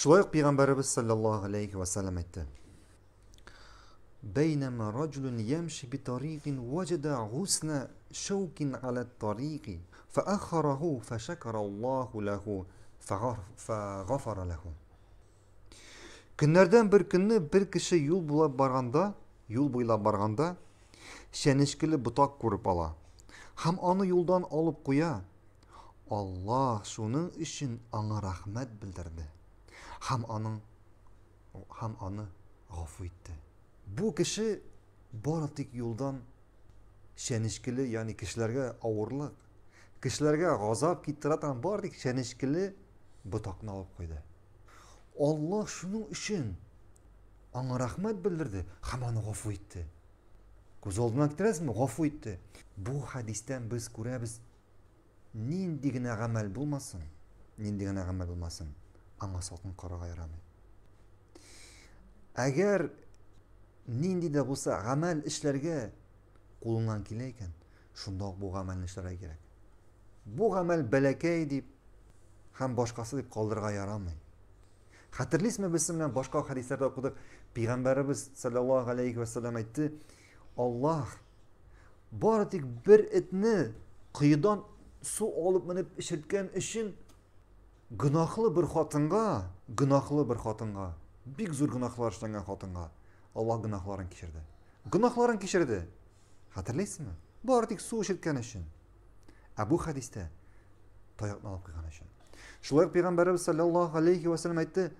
Шулай ук пайғамбарыбыз саллаллаху алейхи уассалам айтты بينما رجل يمشي بطريق وجد غصن бір күнні бір кіші юл бойлап барғанда, юл бойлап барғанда, шәнішкілі бұтақ көріп ала. Хам аны юлдан алып қоя. Аллах шуның үшін аңа рахмет білдірді һәм аның һәм аны ғафу итте. Бу кеше бары тик юлдан шәнешкеле, яни кешеләргә авырлык, кешеләргә газап киттера торган бары тик шәнешкеле ботакны алып куйды. Аллаһ шуның өчен аңа рәхмәт белдерде һәм аны ғафу итте. Күз алдына китерәсезме? Ғафу итте. Бу хадистән без күрәбез нинди генә гамәл булмасын, нинди генә гамәл булмасын, аңа салкын карарга ярамый agar нинди да болса ғамал ишlarga qo'lingdan kelar ekan shundoq bu ғамалni ishlariga kerak bu ғамал балакай deb ham boshqasi deb qoldirga yaramay hatırlaysizmi biz siz bilan boshqa hadislarda o'qidik payg'ambarimiz sallallohu alayhi vasallam aytdi olloh boritik bir itni quyidan suv olib minib ishirtgan ishim Гынақлы бір қатынға, гынақлы бір қатынға, бик зур гынақлар ұштанған қатынға, Алла гынақларын кешірді. Гынақларын кешірді. Қатырлейсі ме? Бары тек су үшеткен үшін. Ә Әбу хадисті таяқтын алып қиған үшін. Шылайық пиғамбәрі біз салаллаху алейхи васалам айтты,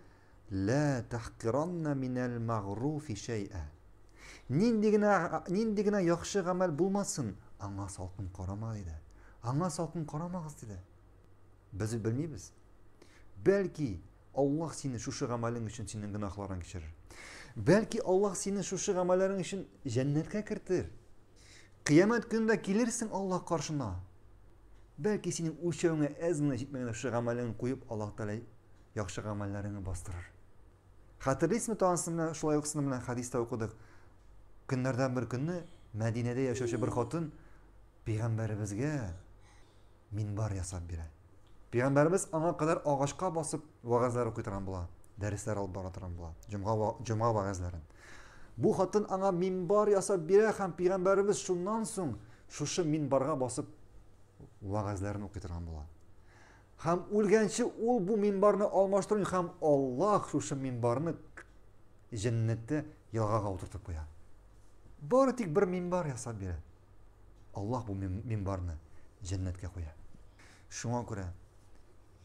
«Лә тәхкіранна минәл мағруфи шәйә» Ниндегіне яқшы ғамәл болмасын, аңа салқын қарама дейді. Аңа салқын қарамағыз дейді. Бізі білмейбіз. Бәлки, Аллах сені шушы ғамәлің үшін сенің гынахларың кешірер. Бәлки Аллах сені шушы ғамаларың үшін жәннәткә кертер. Қиямат күндә келерсің Аллах қаршына. Бәлки сенің үлчәүеңә әз генә җитмәгән шушы ғамалыңны куеп Аллах яхшы ғамалларыңны бастырыр. Хәтерлисме танысын менә шулай ук сыны менә хадистә укыдык. бір бер көнне Мәдинәдә яшәүче бер хатын минбар жасап береді пайғамбарымыз аңға қадар ағашқа басып уағыздар оқи тұрған бола дәрістер алып бара тұрған бола жұмға, жұмға бұл хатын аңа минбар жасап бере һәм пайғамбарымыз шуннан соң шушы минбарға басып уағыздарын оқи тұрған бола һәм өлгәнше ул бұл минбарны алмаштырмый һәм аллаһ шушы минбарны жәннәтте ялғаға отыртып қоя бары тик бір минбар жасап бирә аллаһ бұл минбарны жәннәткә қоя шуңа күрә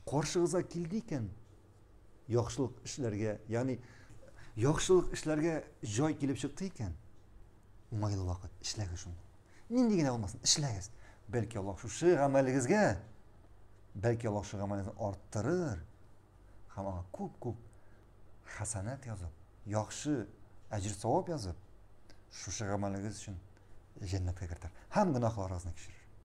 каршыгызга килде икән яхшылык эшләргә ягъни яхшылык эшләргә җай килеп чыкты икән майлы вакыт эшләгез шунда нинди генә булмасын эшләгез бәлки аллаһ шушы гамәлегезгә бәлки аллаһ шу гамәлегезне арттырыр һәм аңа күп күп хәсәнәт язып яхшы әҗер савап язып шушы гамәлегез өчен җәннәткә кертер һәм гөнаһларыгызны кичерер